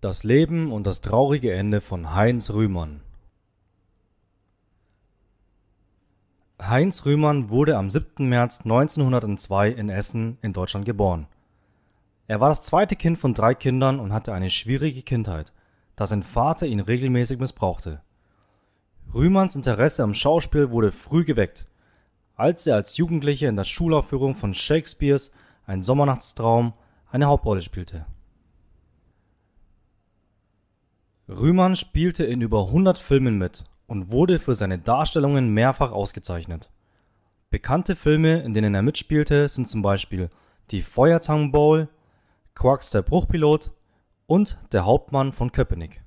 Das Leben und das traurige Ende von Heinz Rühmann Heinz Rühmann wurde am 7. März 1902 in Essen in Deutschland geboren. Er war das zweite Kind von drei Kindern und hatte eine schwierige Kindheit, da sein Vater ihn regelmäßig missbrauchte. Rühmanns Interesse am Schauspiel wurde früh geweckt, als er als Jugendlicher in der Schulaufführung von Shakespeares Ein Sommernachtstraum eine Hauptrolle spielte Rühmann spielte in über 100 Filmen mit und wurde für seine Darstellungen mehrfach ausgezeichnet. Bekannte Filme, in denen er mitspielte, sind zum Beispiel Die Feuertaubenbowl, Quacks der Bruchpilot und Der Hauptmann von Köpenick.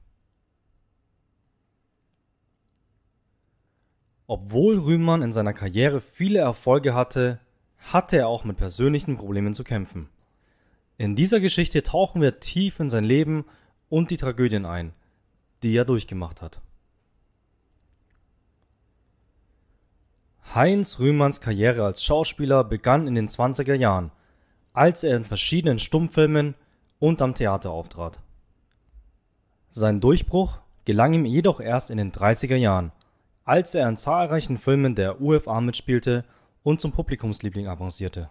Obwohl Rühmann in seiner Karriere viele Erfolge hatte, hatte er auch mit persönlichen Problemen zu kämpfen. In dieser Geschichte tauchen wir tief in sein Leben und die Tragödien ein, die er durchgemacht hat. Heinz Rühmanns Karriere als Schauspieler begann in den 20er Jahren, als er in verschiedenen Stummfilmen und am Theater auftrat. Sein Durchbruch gelang ihm jedoch erst in den 30er Jahren, als er in zahlreichen Filmen der UFA mitspielte und zum Publikumsliebling avancierte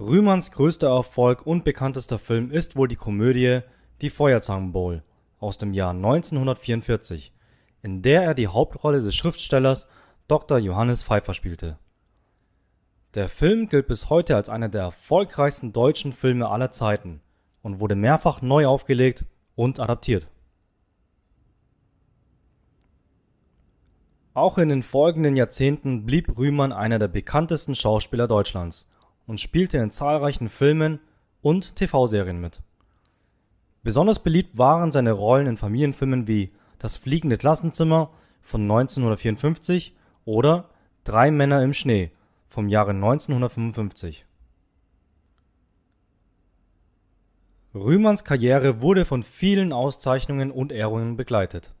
Rühmanns größter Erfolg und bekanntester Film ist wohl die Komödie Die Feuerzangenbowl aus dem Jahr 1944, in der er die Hauptrolle des Schriftstellers Dr. Johannes Pfeiffer spielte. Der Film gilt bis heute als einer der erfolgreichsten deutschen Filme aller Zeiten und wurde mehrfach neu aufgelegt und adaptiert. Auch in den folgenden Jahrzehnten blieb Rühmann einer der bekanntesten Schauspieler Deutschlands und spielte in zahlreichen Filmen und TV-Serien mit. Besonders beliebt waren seine Rollen in Familienfilmen wie Das fliegende Klassenzimmer von 1954 oder Drei Männer im Schnee vom Jahre 1955. Rühmanns Karriere wurde von vielen Auszeichnungen und Ehrungen begleitet.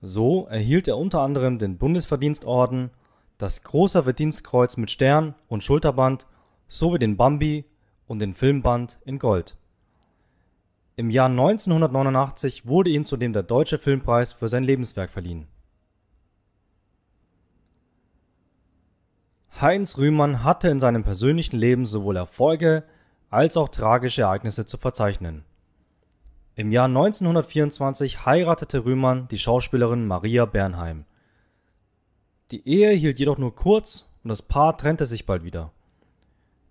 So erhielt er unter anderem den Bundesverdienstorden, das Großer Verdienstkreuz mit Stern und Schulterband sowie den Bambi und den Filmband in Gold. Im Jahr 1989 wurde ihm zudem der Deutsche Filmpreis für sein Lebenswerk verliehen. Heinz Rühmann hatte in seinem persönlichen Leben sowohl Erfolge als auch tragische Ereignisse zu verzeichnen. Im Jahr 1924 heiratete Rühmann die Schauspielerin Maria Bernheim. Die Ehe hielt jedoch nur kurz und das Paar trennte sich bald wieder.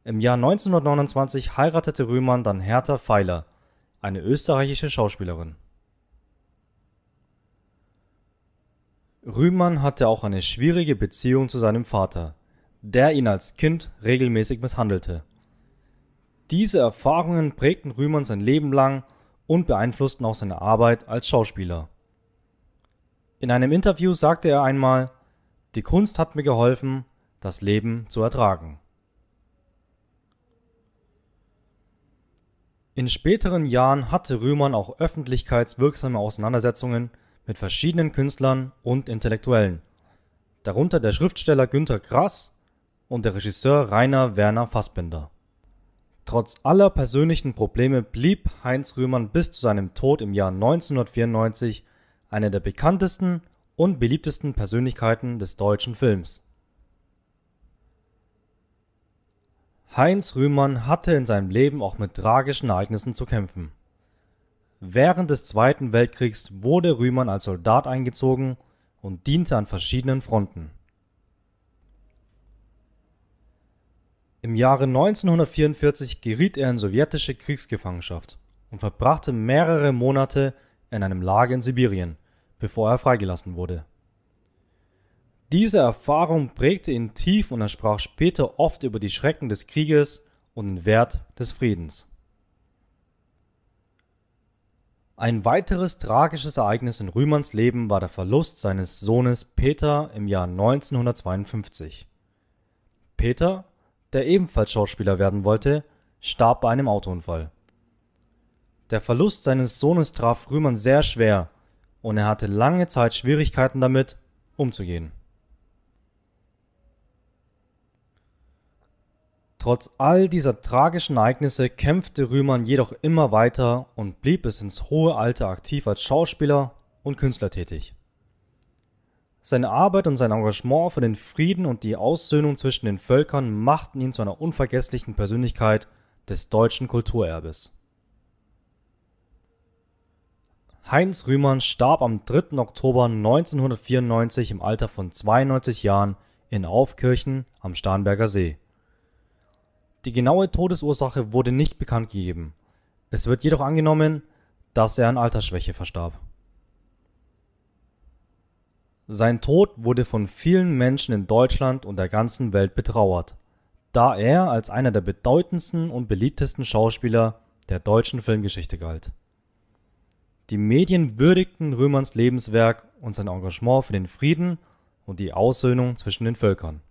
Im Jahr 1929 heiratete Rühmann dann Hertha Feiler, eine österreichische Schauspielerin. Rühmann hatte auch eine schwierige Beziehung zu seinem Vater, der ihn als Kind regelmäßig misshandelte. Diese Erfahrungen prägten Rühmann sein Leben lang und beeinflussten auch seine Arbeit als Schauspieler. In einem Interview sagte er einmal, die Kunst hat mir geholfen, das Leben zu ertragen. In späteren Jahren hatte Rühmann auch öffentlichkeitswirksame Auseinandersetzungen mit verschiedenen Künstlern und Intellektuellen, darunter der Schriftsteller Günter Grass und der Regisseur Rainer Werner Fassbinder. Trotz aller persönlichen Probleme blieb Heinz Rühmann bis zu seinem Tod im Jahr 1994 eine der bekanntesten und beliebtesten Persönlichkeiten des deutschen Films Heinz Rühmann hatte in seinem Leben auch mit tragischen Ereignissen zu kämpfen. Während des Zweiten Weltkriegs wurde Rühmann als Soldat eingezogen und diente an verschiedenen Fronten. Im Jahre 1944 geriet er in sowjetische Kriegsgefangenschaft und verbrachte mehrere Monate in einem Lager in Sibirien, bevor er freigelassen wurde diese Erfahrung prägte ihn tief und er sprach später oft über die Schrecken des Krieges und den Wert des Friedens. Ein weiteres tragisches Ereignis in Rühmanns Leben war der Verlust seines Sohnes Peter im Jahr 1952. Peter, der ebenfalls Schauspieler werden wollte, starb bei einem Autounfall. Der Verlust seines Sohnes traf Rühmann sehr schwer und er hatte lange Zeit Schwierigkeiten damit, umzugehen. Trotz all dieser tragischen Ereignisse kämpfte Rühmann jedoch immer weiter und blieb bis ins hohe Alter aktiv als Schauspieler und Künstler tätig. Seine Arbeit und sein Engagement für den Frieden und die Aussöhnung zwischen den Völkern machten ihn zu einer unvergesslichen Persönlichkeit des deutschen Kulturerbes. Heinz Rühmann starb am 3. Oktober 1994 im Alter von 92 Jahren in Aufkirchen am Starnberger See. Die genaue Todesursache wurde nicht bekannt gegeben. Es wird jedoch angenommen, dass er an Altersschwäche verstarb. Sein Tod wurde von vielen Menschen in Deutschland und der ganzen Welt betrauert, da er als einer der bedeutendsten und beliebtesten Schauspieler der deutschen Filmgeschichte galt. Die Medien würdigten Römerns Lebenswerk und sein Engagement für den Frieden und die Aussöhnung zwischen den Völkern.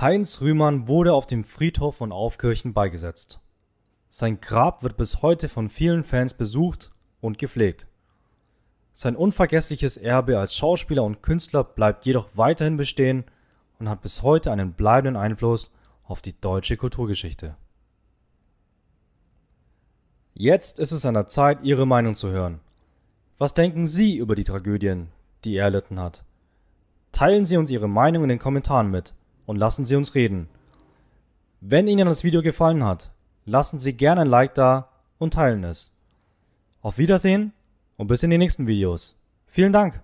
Heinz Rühmann wurde auf dem Friedhof von Aufkirchen beigesetzt. Sein Grab wird bis heute von vielen Fans besucht und gepflegt. Sein unvergessliches Erbe als Schauspieler und Künstler bleibt jedoch weiterhin bestehen und hat bis heute einen bleibenden Einfluss auf die deutsche Kulturgeschichte. Jetzt ist es an der Zeit, Ihre Meinung zu hören. Was denken Sie über die Tragödien, die er erlitten hat? Teilen Sie uns Ihre Meinung in den Kommentaren mit und lassen Sie uns reden. Wenn Ihnen das Video gefallen hat, lassen Sie gerne ein Like da und teilen es. Auf Wiedersehen und bis in die nächsten Videos. Vielen Dank!